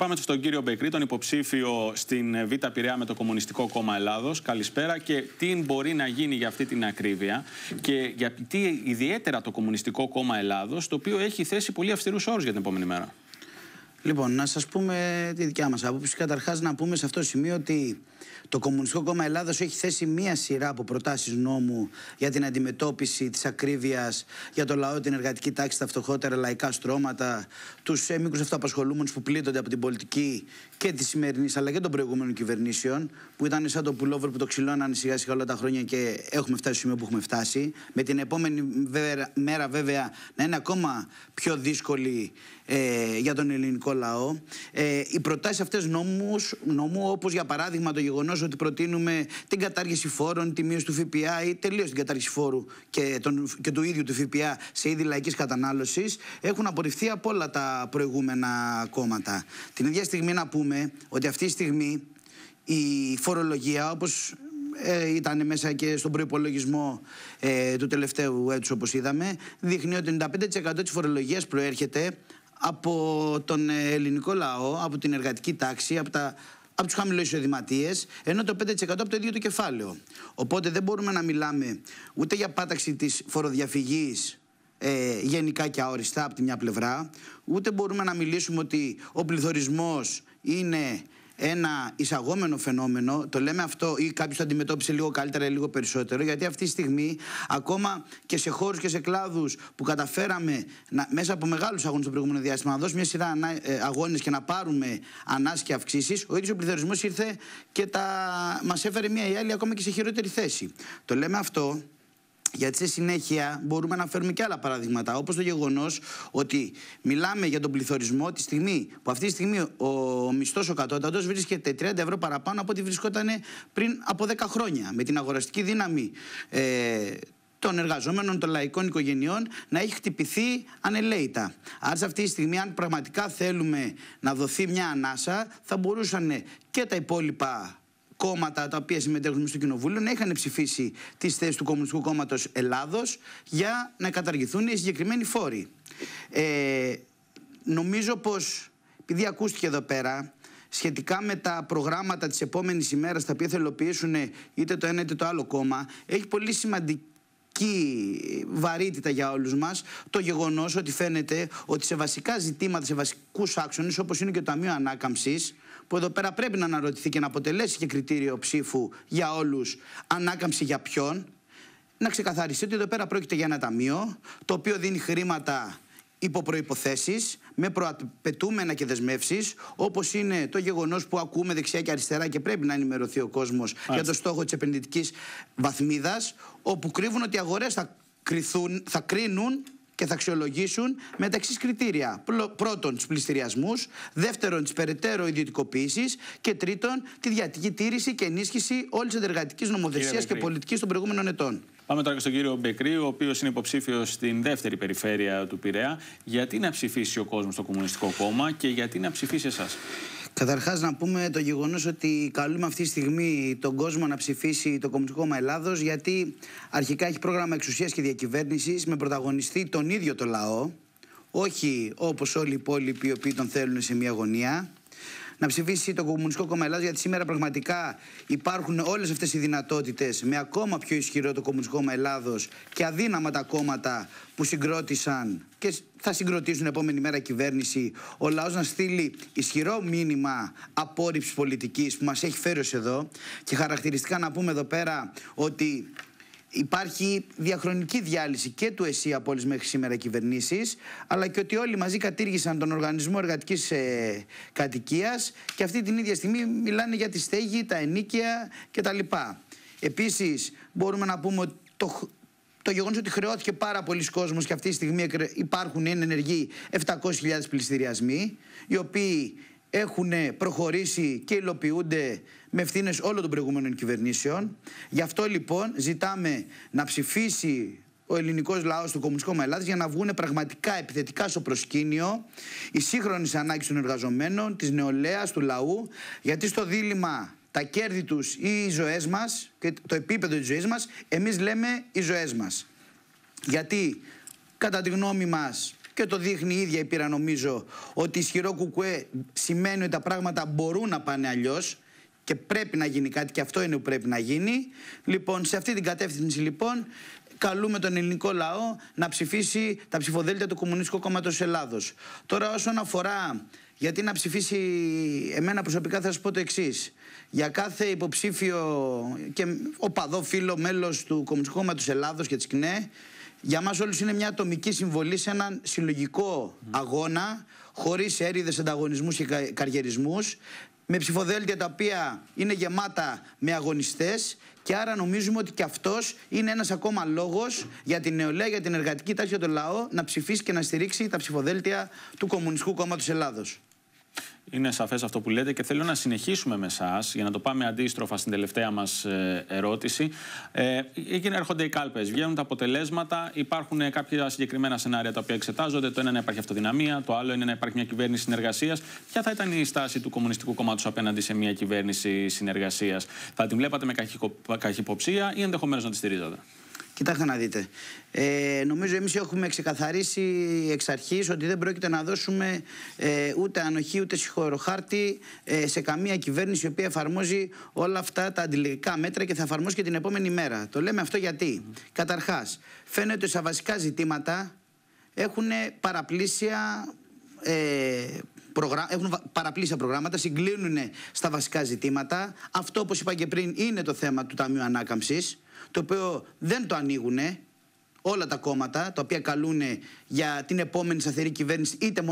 πάμε στον κύριο Μπεκρή, τον υποψήφιο στην Β' Πειραιά με το Κομμουνιστικό Κόμμα Ελλάδος. Καλησπέρα και τι μπορεί να γίνει για αυτή την ακρίβεια και γιατί ιδιαίτερα το Κομμουνιστικό Κόμμα Ελλάδος, το οποίο έχει θέσει πολύ αυστηρούς όρους για την επόμενη μέρα. Λοιπόν, να σας πούμε τη δικιά μας άποψη. Καταρχάς να πούμε σε αυτό το σημείο ότι το Κομμουνιστικό Κόμμα Ελλάδα έχει θέσει μία σειρά από προτάσεις νόμου για την αντιμετώπιση της ακρίβειας, για το λαό, την εργατική τάξη, τα φτωχότερα λαϊκά στρώματα, τους εμίκου αυτοαπασχολούμενους που πλήττονται από την πολιτική και της σημερινής αλλά και των προηγούμενων κυβερνήσεων, που ήταν σαν το πουλόβερ που το ξυλώνανε σιγά σιγά όλα τα χρόνια και έχουμε φτάσει στο σημείο που έχουμε φτάσει. Με την επόμενη μέρα βέβαια να είναι ακόμα πιο δύσκολη ε, για τον ελληνικό ελληνικό λαό. Ε, οι προτάσεις αυτές νόμους, όπως για παράδειγμα το γεγονός ότι προτείνουμε την κατάργηση φόρων, τη μείωση του ΦΠΑ ή τελείως την κατάργηση φόρου και, τον, και του ίδιου του ΦΠΑ σε είδη λαϊκής κατανάλωσης, έχουν απορριφθεί από όλα τα προηγούμενα κόμματα. Την ίδια στιγμή να πούμε ότι αυτή τη στιγμή η φορολογία, όπως ε, ήταν μέσα και στον προπολογισμό ε, του τελευταίου έτους, όπως είδαμε, δείχνει ότι 95% της φορολογίας προέρχεται από τον ε, ελληνικό λαό, από την εργατική τάξη, από τα από χαμηλούς ενώ το 5% από το ίδιο το κεφάλαιο. Οπότε δεν μπορούμε να μιλάμε ούτε για πάταξη της φοροδιαφυγής ε, γενικά και αοριστά από τη μια πλευρά, ούτε μπορούμε να μιλήσουμε ότι ο πληθωρισμός είναι ένα εισαγόμενο φαινόμενο, το λέμε αυτό, ή κάποιος το αντιμετώπισε λίγο καλύτερα ή λίγο περισσότερο, γιατί αυτή τη στιγμή ακόμα και σε χώρους και σε κλάδους που καταφέραμε να, μέσα από μεγάλους αγώνες το προηγούμενο διάστημα να δώσουμε μια σειρά ε, αγώνες και να πάρουμε ανάσκη και αυξήσεις, ο ίδιος ο πληθωρισμός ήρθε και τα... μας έφερε μια ή άλλη ακόμα και σε χειρότερη θέση. Το λέμε αυτό γιατί στη συνέχεια μπορούμε να φέρουμε και άλλα παραδείγματα, όπως το γεγονός ότι μιλάμε για τον πληθωρισμό τη στιγμή που αυτή τη στιγμή ο, μισθός ο κατώτατος βρίσκεται 30 ευρώ παραπάνω από ό,τι βρισκόταν πριν από 10 χρόνια με την αγοραστική δύναμη ε, των εργαζόμενων, των λαϊκών οικογενειών να έχει χτυπηθεί ανελαίητα. Άρα σε αυτή τη στιγμή αν πραγματικά θέλουμε να δοθεί μια ανάσα θα μπορούσαν και τα υπόλοιπα κόμματα τα οποία συμμετέχουν στο Κοινοβούλιο να είχαν ψηφίσει τις θέσεις του Κομμουνιστικού Κόμματος Ελλάδος για να καταργηθούν οι συγκεκριμένοι φόροι. Ε, νομίζω πως, επειδή ακούστηκε εδώ πέρα, σχετικά με τα προγράμματα της επόμενης ημέρας τα οποία θα υλοποιήσουν είτε το ένα είτε το άλλο κόμμα, έχει πολύ σημαντική βαρύτητα για όλους μας το γεγονός ότι φαίνεται ότι σε βασικά ζητήματα, σε βασικούς άξονες όπως είναι και το Ταμείο Ανάκαμψης που εδώ πέρα πρέπει να αναρωτηθεί και να αποτελέσει και κριτήριο ψήφου για όλους, ανάκαμψη για ποιον. Να ξεκαθαριστεί ότι εδώ πέρα πρόκειται για ένα ταμείο το οποίο δίνει χρήματα υπό προποθέσει, με προαπαιτούμενα και δεσμεύσεις, όπως είναι το γεγονός που ακούμε δεξιά και αριστερά και πρέπει να ενημερωθεί ο κόσμος για το στόχο της επενδυτικής βαθμίδας, όπου κρύβουν ότι οι αγορές θα, θα κρίνουν και θα αξιολογήσουν με τα εξή κριτήρια. Πρώτον, τους πληστηριασμούς. Δεύτερον, τις περαιτέρω ιδιωτικοποίηση. Και τρίτον, τη διατική και ενίσχυση όλης της εργατική νομοθεσίας και πολιτικής των προηγούμενων ετών. Πάμε τώρα και στον κύριο Μπεκρή, ο οποίος είναι υποψήφιος στην δεύτερη περιφέρεια του Πειραιά. Γιατί να ψηφίσει ο κόσμος στο Κομμουνιστικό Κόμμα και γιατί να ψηφίσει εσάς. Καταρχάς, να πούμε το γεγονός ότι καλούμε αυτή τη στιγμή τον κόσμο να ψηφίσει το Κομμουνιστικό Κόμμα Ελλάδος, γιατί αρχικά έχει πρόγραμμα εξουσίας και διακυβέρνησης με πρωταγωνιστή τον ίδιο το λαό, όχι όπως όλοι οι υπόλοιποι οι οποίοι τον θέλουν σε μια γωνία να ψηφίσει το Κομμουνιστικό Κόμμα Ελλάδα, γιατί σήμερα πραγματικά υπάρχουν όλες αυτές οι δυνατότητες με ακόμα πιο ισχυρό το Κομμουνιστικό Κόμμα Ελλάδος και αδύναμα τα κόμματα που συγκρότησαν και θα συγκροτήσουν επόμενη μέρα κυβέρνηση. Ο λαός να στείλει ισχυρό μήνυμα απόρριψης πολιτικής που μας έχει φέρει ως εδώ. Και χαρακτηριστικά να πούμε εδώ πέρα ότι υπάρχει διαχρονική διάλυση και του ΕΣΥ από όλε μέχρι σήμερα κυβερνήσεις, αλλά και ότι όλοι μαζί κατήργησαν τον οργανισμό Εργατικής ε, κατοικίας και αυτή την ίδια στιγμή μιλάνε για τη στέγη, τα τα κτλ. Επίσης μπορούμε να πούμε ότι το, το γεγονός ότι χρεώθηκε πάρα πολλοί κόσμος και αυτή τη στιγμή υπάρχουν εν ενεργοί 700.000 πληστηριασμοί, οι οποίοι έχουν προχωρήσει και υλοποιούνται με ευθύνες όλων των προηγούμενων κυβερνήσεων. Γι' αυτό λοιπόν ζητάμε να ψηφίσει ο ελληνικός λαός του Κομμουνιστικού Ελλάδας για να βγουν πραγματικά επιθετικά στο προσκήνιο οι σύγχρονε ανάγκε των εργαζομένων, της νεολαίας, του λαού, γιατί στο δίλημα τα κέρδη τους ή οι ζωές μας και το επίπεδο της ζωής μας, εμείς λέμε οι ζωές μας. Γιατί κατά τη γνώμη μας και το δείχνει η ίδια η πείρα νομίζω ότι ισχυρό κουκουέ σημαίνει ότι τα πράγματα μπορούν να πάνε αλλιώς και πρέπει να γίνει κάτι και αυτό είναι που πρέπει να γίνει. Λοιπόν, σε αυτή την κατεύθυνση λοιπόν καλούμε τον ελληνικό λαό να ψηφίσει τα ψηφοδέλτια του Κομμουνιστικού Κόμματος Ελλάδος. Τώρα όσον αφορά γιατί να ψηφίσει εμένα προσωπικά θα σας πω το εξής. Για κάθε υποψήφιο και οπαδό φίλο μέλος του Κομμουνιστικού Κόμματος Ελλάδος και της ΚΝΕ για μας όλους είναι μια ατομική συμβολή σε έναν συλλογικό αγώνα, χωρίς έρηδες ανταγωνισμούς και καριερισμούς, με ψηφοδέλτια τα οποία είναι γεμάτα με αγωνιστές και άρα νομίζουμε ότι και αυτός είναι ένας ακόμα λόγος για την νεολαία, για την εργατική τάξη για τον λαό να ψηφίσει και να στηρίξει τα ψηφοδέλτια του Κομμουνιστικού Κόμματος Ελλάδος. Είναι σαφές αυτό που λέτε και θέλω να συνεχίσουμε με εσάς για να το πάμε αντίστροφα στην τελευταία μας ε, ερώτηση. Ε, εκεί έρχονται οι κάλπες, βγαίνουν τα αποτελέσματα, υπάρχουν κάποια συγκεκριμένα σενάρια τα οποία εξετάζονται. Το ένα είναι να υπάρχει αυτοδυναμία, το άλλο είναι να υπάρχει μια κυβέρνηση συνεργασίας. Ποια θα ήταν η στάση του Κομμουνιστικού Κόμματος απέναντι σε μια κυβέρνηση συνεργασίας, Θα την βλέπατε με καχυποψία ή ενδεχομένως να τη στηρίζατε. Κοιτάξτε να δείτε. Ε, νομίζω εμείς έχουμε ξεκαθαρίσει εξ αρχής ότι δεν πρόκειται να δώσουμε ε, ούτε ανοχή ούτε συγχωροχάρτη ε, σε καμία κυβέρνηση η οποία εφαρμόζει όλα αυτά τα αντιληπτικά μέτρα και θα εφαρμόσει και την επόμενη μέρα. Το λέμε αυτό γιατί. Καταρχάς, φαίνεται ότι στα βασικά ζητήματα έχουν παραπλήσια ε, προγρά... έχουν παραπλήσια προγράμματα, συγκλίνουν στα βασικά ζητήματα. Αυτό, όπως είπα και πριν, είναι το θέμα του Ταμείου Ανάκαμψης, το οποίο δεν το ανοίγουν όλα τα κόμματα, τα οποία καλούν για την επόμενη σταθερή κυβέρνηση, είτε,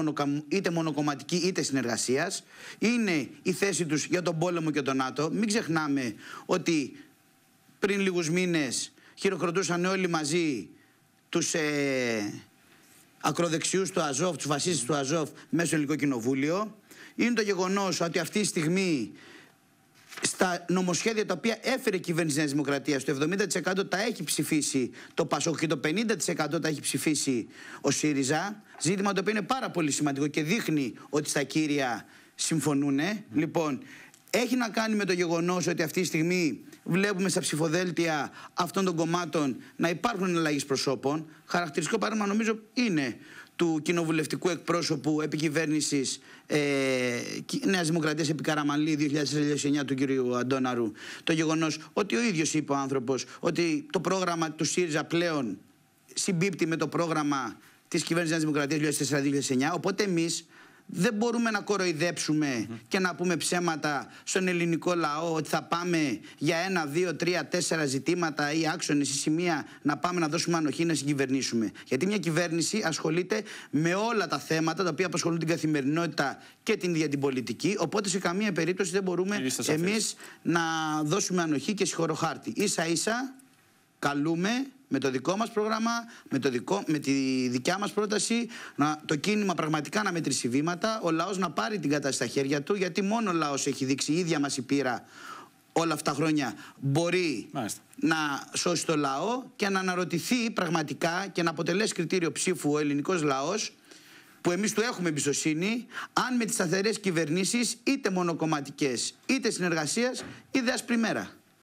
είτε μονοκομματική είτε συνεργασίας. Είναι η θέση τους για τον πόλεμο και τον ΝΑΤΟ. Μην ξεχνάμε ότι πριν λίγους μήνες χειροκροτούσαν όλοι μαζί τους, ε, ακροδεξιούς του Αζόφ, τους φασίστε του Αζόφ, μέσω του Ελληνικό Κοινοβούλιο. Είναι το γεγονός ότι αυτή τη στιγμή στα νομοσχέδια τα οποία έφερε η κυβέρνηση Νέας Δημοκρατίας, το 70% τα έχει ψηφίσει το ΠΑΣΟΚ και το 50% τα έχει ψηφίσει ο ΣΥΡΙΖΑ. Ζήτημα το οποίο είναι πάρα πολύ σημαντικό και δείχνει ότι στα κύρια συμφωνούν. Λοιπόν, έχει να κάνει με το γεγονός ότι αυτή τη στιγμή βλέπουμε στα ψηφοδέλτια αυτών των κομμάτων να υπάρχουν εναλλαγέ προσώπων. Χαρακτηριστικό παράδειγμα νομίζω είναι του κοινοβουλευτικού εκπρόσωπου επικυβέρνησης ε, Νέας Δημοκρατίας επί Καραμαλή 2009 του κ. Αντόναρου. Το γεγονός ότι ο ίδιος είπε ο άνθρωπος ότι το πρόγραμμα του ΣΥΡΙΖΑ πλέον συμπίπτει με το πρόγραμμα της κυβέρνησης Νέας Δημοκρατίας 2004-2009. Οπότε εμείς δεν μπορούμε να κοροϊδέψουμε και να πούμε ψέματα στον ελληνικό λαό ότι θα πάμε για ένα, δύο, τρία, τέσσερα ζητήματα ή άξονες ή σημεία να πάμε να δώσουμε ανοχή να συγκυβερνήσουμε. Γιατί μια κυβέρνηση ασχολείται με όλα τα θέματα τα οποία απασχολούν την καθημερινότητα και την, ίδια την πολιτική. Οπότε σε καμία περίπτωση δεν μπορούμε εμείς να δώσουμε ανοχή και συγχωροχάρτη. σα ίσα καλούμε με το δικό μας πρόγραμμα, με, με τη δικιά μας πρόταση, να, το κίνημα πραγματικά να μετρήσει βήματα, ο λαός να πάρει την κατάσταση στα χέρια του, γιατί μόνο ο λαός έχει δείξει η ίδια μας η πείρα όλα αυτά τα χρόνια μπορεί να σώσει το λαό και να αναρωτηθεί πραγματικά και να αποτελέσει κριτήριο ψήφου ο ελληνικός λαός που εμείς του έχουμε εμπιστοσύνη, αν με τις σταθερές κυβερνήσεις, είτε μονοκομματικές, είτε συνεργασίας, είτε ασπριμέρα.